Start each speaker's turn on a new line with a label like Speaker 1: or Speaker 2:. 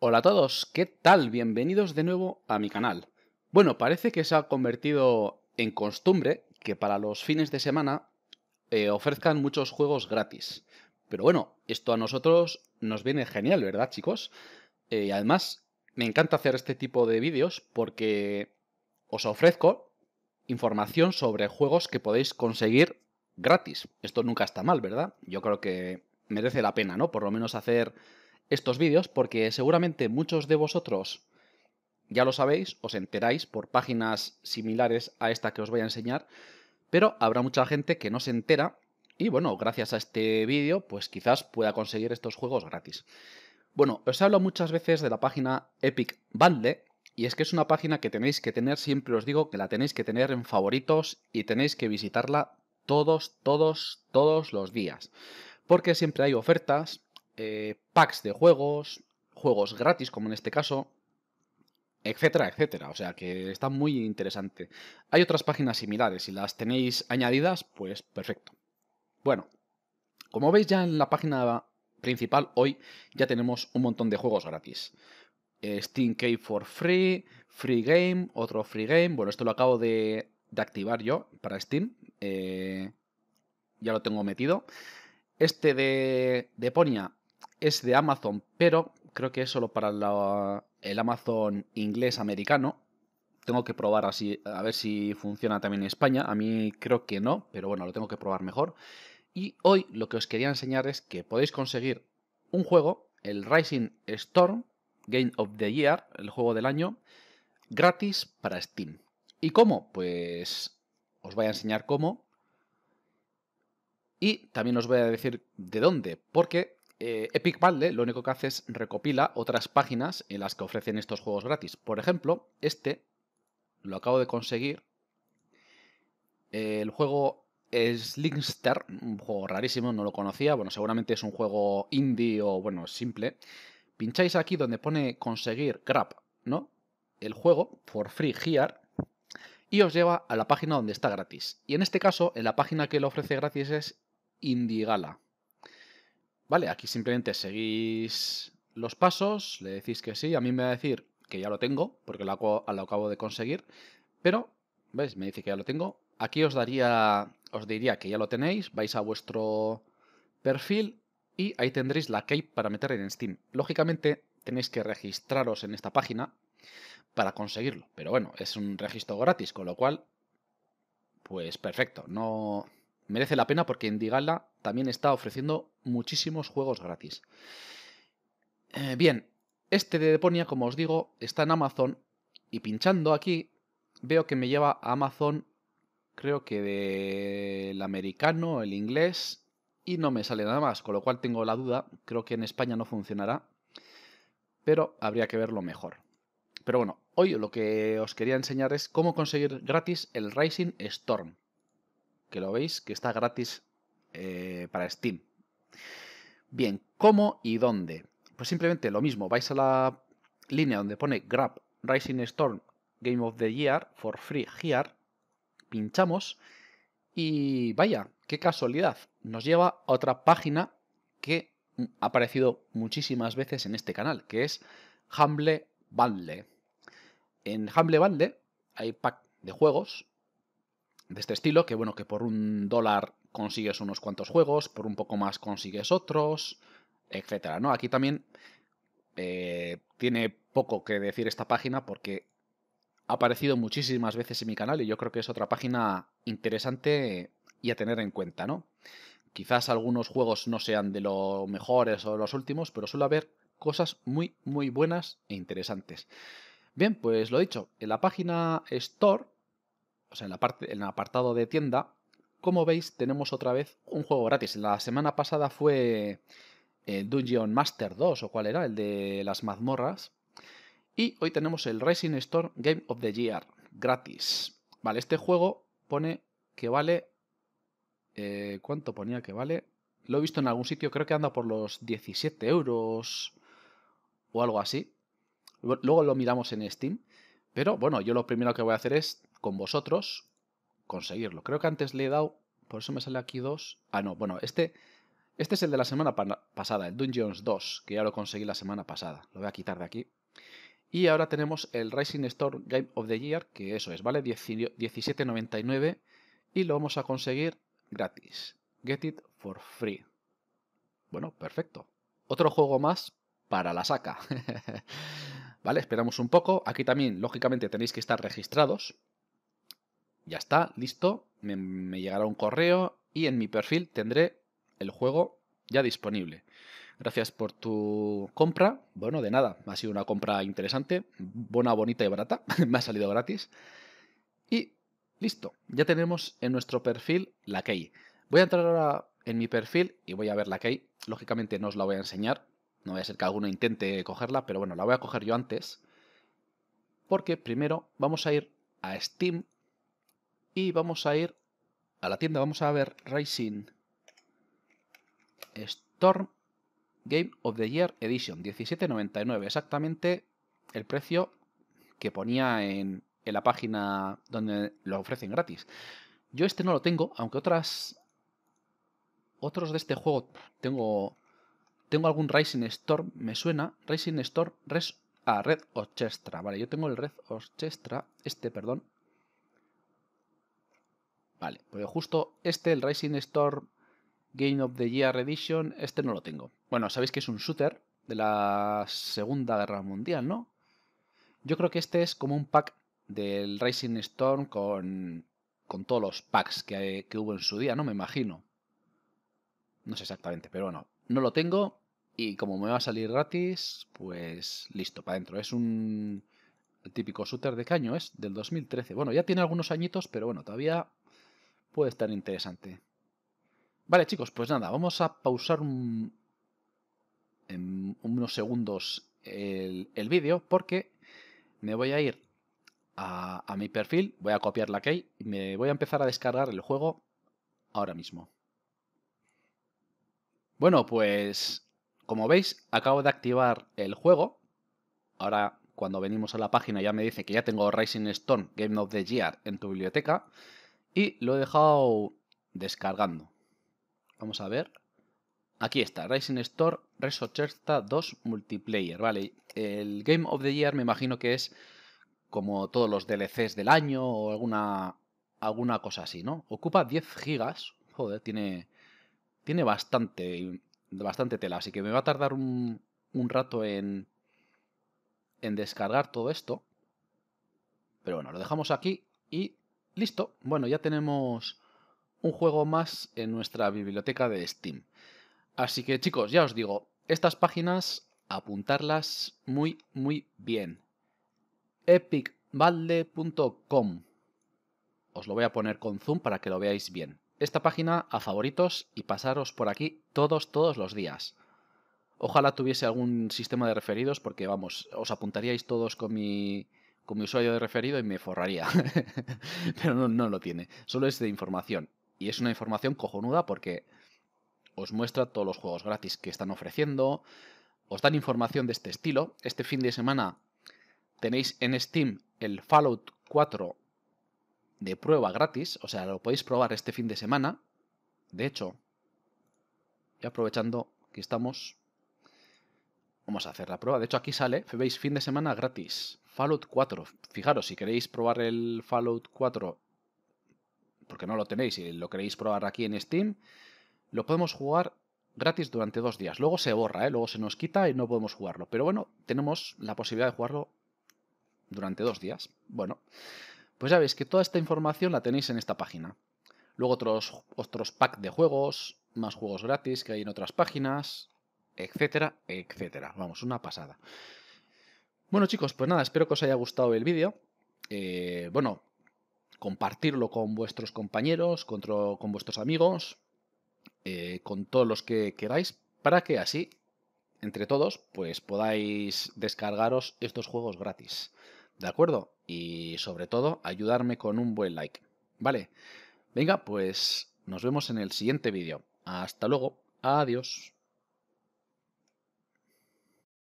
Speaker 1: Hola a todos, ¿qué tal? Bienvenidos de nuevo a mi canal. Bueno, parece que se ha convertido en costumbre que para los fines de semana eh, ofrezcan muchos juegos gratis. Pero bueno, esto a nosotros nos viene genial, ¿verdad chicos? Eh, y además, me encanta hacer este tipo de vídeos porque os ofrezco información sobre juegos que podéis conseguir gratis. Esto nunca está mal, ¿verdad? Yo creo que merece la pena, ¿no? Por lo menos hacer estos vídeos porque seguramente muchos de vosotros ya lo sabéis, os enteráis por páginas similares a esta que os voy a enseñar, pero habrá mucha gente que no se entera y bueno, gracias a este vídeo pues quizás pueda conseguir estos juegos gratis. Bueno, os hablo muchas veces de la página Epic Bundle, y es que es una página que tenéis que tener, siempre os digo que la tenéis que tener en favoritos y tenéis que visitarla todos, todos, todos los días. Porque siempre hay ofertas, eh, packs de juegos, juegos gratis, como en este caso, etcétera, etcétera. O sea que está muy interesante. Hay otras páginas similares, si las tenéis añadidas, pues perfecto. Bueno, como veis ya en la página principal, hoy ya tenemos un montón de juegos gratis. Eh, Steam Cave for Free, Free Game, otro Free Game. Bueno, esto lo acabo de, activar yo para Steam. Eh, ya lo tengo metido. Este de, de Ponia es de Amazon, pero creo que es solo para el Amazon inglés americano. Tengo que probar así, a ver si funciona también en España. A mí creo que no, pero bueno, lo tengo que probar mejor. Y hoy lo que os quería enseñar es que podéis conseguir un juego, el Rising Storm Game of the Year, el juego del año, gratis para Steam. ¿Y cómo? Pues os voy a enseñar cómo. Y también os voy a decir de dónde, porque eh, Epic Valley, lo único que hace es recopila otras páginas en las que ofrecen estos juegos gratis. Por ejemplo, este lo acabo de conseguir. El juego es Linkster, un juego rarísimo, no lo conocía. Bueno, seguramente es un juego indie o, bueno, simple. Pincháis aquí donde pone conseguir grab, ¿no? El juego, for free Gear, y os lleva a la página donde está gratis. Y en este caso, en la página que lo ofrece gratis es Indigala. Vale, aquí simplemente seguís los pasos, le decís que sí, a mí me va a decir que ya lo tengo, porque lo, acabo de conseguir, pero, ¿ves? Me dice que ya lo tengo. Aquí os daría, os diría que ya lo tenéis, vais a vuestro perfil y ahí tendréis la key para meter en Steam. Lógicamente tenéis que registraros en esta página para conseguirlo, pero bueno, es un registro gratis, con lo cual, pues perfecto, no, merece la pena porque Indigala también está ofreciendo muchísimos juegos gratis. Eh, bien, este de Deponia, como os digo, está en Amazon y pinchando aquí veo que me lleva a Amazon, creo que del americano, el inglés, y no me sale nada más, con lo cual tengo la duda, creo que en España no funcionará, pero habría que verlo mejor. Pero bueno, hoy lo que os quería enseñar es cómo conseguir gratis el Rising Storm, que lo veis, que está gratis eh, para Steam. Bien, ¿cómo y dónde? Pues simplemente lo mismo, vais a la línea donde pone Grab Rising Storm Game of the Year for Free gear pinchamos y vaya, qué casualidad, nos lleva a otra página que ha aparecido muchísimas veces en este canal, que es Humble Bundle. En Humble Bundle hay pack de juegos de este estilo, que bueno, que por un dólar consigues unos cuantos juegos, por un poco más consigues otros, etcétera, ¿no? Aquí también eh, tiene poco que decir esta página porque ha aparecido muchísimas veces en mi canal y yo creo que es otra página interesante y a tener en cuenta, ¿no? Quizás algunos juegos no sean de los mejores o de los últimos, pero suele haber cosas muy, muy buenas e interesantes. Bien, pues lo dicho, en la página Store o sea, en, la parte, en el apartado de tienda, como veis, tenemos otra vez un juego gratis. La semana pasada fue eh, Dungeon Master 2, o cual era, el de las mazmorras. Y hoy tenemos el Racing Storm Game of the Year, gratis. Vale, este juego pone que vale... Eh, ¿Cuánto ponía que vale? Lo he visto en algún sitio, creo que anda por los 17 euros o algo así. Luego lo miramos en Steam. Pero bueno, yo lo primero que voy a hacer es con vosotros conseguirlo. Creo que antes le he dado, por eso me sale aquí dos. Ah, no, bueno, este, este es el de la semana pasada, el Dungeons 2, que ya lo conseguí la semana pasada. Lo voy a quitar de aquí. Y ahora tenemos el Rising Storm Game of the Year, que eso es, vale 17.99 y lo vamos a conseguir gratis. Get it for free. Bueno, perfecto. Otro juego más para la saca. vale, esperamos un poco. Aquí también, lógicamente, tenéis que estar registrados ya está, listo, me, llegará un correo y en mi perfil tendré el juego ya disponible. Gracias por tu compra. Bueno, de nada, ha sido una compra interesante, buena, bonita y barata. me ha salido gratis. Y listo, ya tenemos en nuestro perfil la key. Voy a entrar ahora en mi perfil y voy a ver la key. Lógicamente no os la voy a enseñar, no voy a ser que alguno intente cogerla, pero bueno, la voy a coger yo antes. Porque primero vamos a ir a Steam y vamos a ir a la tienda, vamos a ver Rising Storm Game of the Year Edition, 17.99, exactamente el precio que ponía en, la página donde lo ofrecen gratis. Yo este no lo tengo, aunque otras otros de este juego tengo tengo algún Rising Storm, me suena Rising Storm Res, ah, Red Orchestra, vale, yo tengo el Red Orchestra, este, perdón, Vale, pero pues justo este, el Rising Storm Game of the Year Edition, este no lo tengo. Bueno, sabéis que es un shooter de la Segunda Guerra Mundial, ¿no? Yo creo que este es como un pack del Rising Storm con, con todos los packs que, que hubo en su día, ¿no? Me imagino. No sé exactamente, pero bueno, no lo tengo y como me va a salir gratis, pues listo, para adentro. Es un típico shooter de caño, es del 2013. Bueno, ya tiene algunos añitos, pero bueno, todavía puede estar interesante. Vale, chicos, pues nada, vamos a pausar un, en unos segundos el, vídeo porque me voy a ir a, mi perfil, voy a copiar la key y me voy a empezar a descargar el juego ahora mismo. Bueno, pues como veis, acabo de activar el juego. Ahora, cuando venimos a la página, ya me dice que ya tengo Rising Stone Game of the Year en tu biblioteca. Y lo he dejado descargando. Vamos a ver. Aquí está, Rising Store Resocherta 2 Multiplayer, ¿vale? El Game of the Year me imagino que es como todos los DLCs del año o alguna, alguna cosa así, ¿no? Ocupa 10 gigas, joder, tiene, tiene bastante, bastante tela, así que me va a tardar un, un rato en, en descargar todo esto. Pero bueno, lo dejamos aquí y Listo, bueno, ya tenemos un juego más en nuestra biblioteca de Steam. Así que chicos, ya os digo, estas páginas apuntarlas muy, muy bien. Epicvalde.com Os lo voy a poner con zoom para que lo veáis bien. Esta página a favoritos y pasaros por aquí todos, todos los días. Ojalá tuviese algún sistema de referidos porque, vamos, os apuntaríais todos con mi con mi usuario de referido y me forraría. Pero no, no lo tiene. Solo es de información. Y es una información cojonuda porque os muestra todos los juegos gratis que están ofreciendo. Os dan información de este estilo. Este fin de semana tenéis en Steam el Fallout 4 de prueba gratis. O sea, lo podéis probar este fin de semana. De hecho, y aprovechando que estamos, vamos a hacer la prueba. De hecho, aquí sale, veis, fin de semana gratis. Fallout 4. Fijaros, si queréis probar el Fallout 4, porque no lo tenéis y lo queréis probar aquí en Steam, lo podemos jugar gratis durante dos días. Luego se borra, ¿eh? luego se nos quita y no podemos jugarlo. Pero bueno, tenemos la posibilidad de jugarlo durante dos días. Bueno, pues ya veis que toda esta información la tenéis en esta página. Luego otros, otros packs de juegos, más juegos gratis que hay en otras páginas, etcétera, etcétera. Vamos, una pasada. Bueno chicos, pues nada, espero que os haya gustado el vídeo. Eh, bueno, compartirlo con vuestros compañeros, con, con vuestros amigos, eh, con todos los que queráis, para que así, entre todos, pues podáis descargaros estos juegos gratis. ¿De acuerdo? Y sobre todo, ayudarme con un buen like. ¿Vale? Venga, pues nos vemos en el siguiente vídeo. Hasta luego. Adiós.